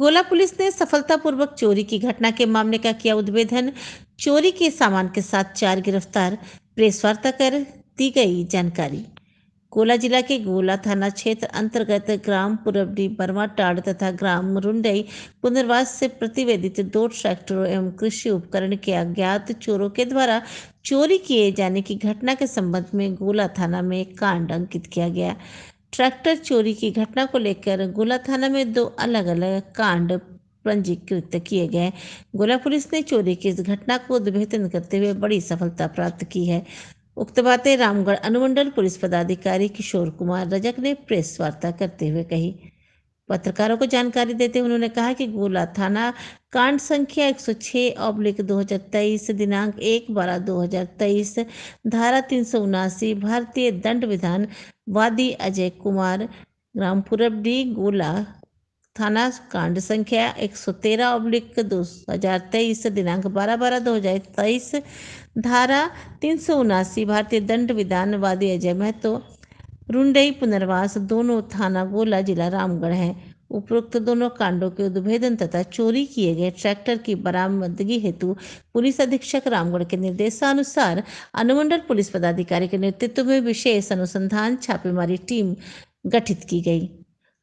गोला पुलिस ने सफलतापूर्वक चोरी की घटना के मामले का किया उद्भेदन चोरी के सामान के साथ चार गिरफ्तार प्रेस वार्ता कर दी गई जानकारी कोला जिला के गोला थाना क्षेत्र अंतर्गत ग्राम पुरबडी बर्मा टाड़ तथा ग्राम रुंडई पुनर्वास से प्रतिवेदित दो ट्रैक्टरों एवं कृषि उपकरण के अज्ञात चोरों के द्वारा चोरी किए जाने की घटना के संबंध में गोला थाना में कांड अंकित किया गया ट्रैक्टर चोरी की घटना को लेकर गोला थाना में दो अलग अलग कांड पंजीकृत किए गए गोला पुलिस ने चोरी की इस घटना को उद्भेदन करते हुए बड़ी सफलता प्राप्त की है उक्त बातें रामगढ़ अनुमंडल पुलिस पदाधिकारी किशोर कुमार रजक ने प्रेस वार्ता करते हुए कही पत्रकारों को जानकारी देते हुए उन्होंने कहा कि गोला थाना कांड संख्या 106 ऑब्लिक दो दिनांक एक बारह दो धारा तीन भारतीय दंड विधान वादी अजय कुमार रामपुर डी गोला थाना कांड संख्या एक सौ तेरह अब्लिक दो हजार तेईस दिनांक बारह बारह दो हजार तेईस धारा तीन सौ उनासी भारतीय दंड विधान वादी अजय महतो रुंडई पुनर्वास दोनों थाना गोला जिला रामगढ़ है उपरोक्त दोनों कांडों के उद्भेदन तथा चोरी किए गए ट्रैक्टर की बरामदगी हेतु पुलिस अधीक्षक रामगढ़ के निर्देशानुसार अनुमंडल पुलिस पदाधिकारी के नेतृत्व में विशेष अनुसंधान छापेमारी टीम गठित की गई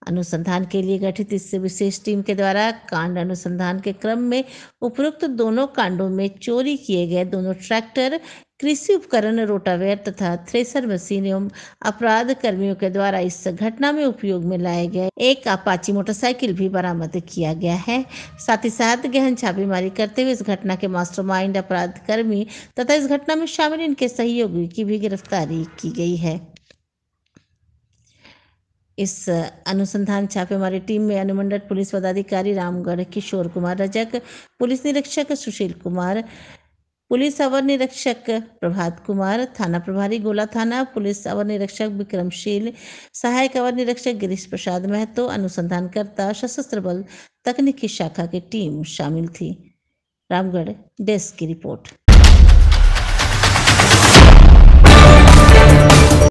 अनुसंधान के लिए गठित इस विशेष टीम के द्वारा कांड अनुसंधान के क्रम में उपरोक्त दोनों कांडों में चोरी किए गए दोनों ट्रैक्टर कृषि उपकरण रोटावेयर तथा थ्रेसर मशीन एवं अपराध कर्मियों के द्वारा इस घटना में उपयोग में लाए गए एक अपाची मोटरसाइकिल भी बरामद किया गया है साथ ही साथ गहन छापेमारी करते हुए इस घटना के मास्टरमाइंड अपराध कर्मी तथा इस घटना में शामिल इनके सहयोगी की भी गिरफ्तारी की गई है इस अनुसंधान छापेमारी टीम में अनुमंडल पुलिस पदाधिकारी रामगढ़ किशोर कुमार रजक पुलिस निरीक्षक सुशील कुमार पुलिस अवर निरीक्षक प्रभात कुमार थाना प्रभारी गोला थाना पुलिस अवर निरीक्षक विक्रमशील सहायक अवर निरीक्षक गिरीश प्रसाद महतो अनुसंधानकर्ता सशस्त्र बल तकनीकी शाखा की टीम शामिल थी रामगढ़ डेस्क की रिपोर्ट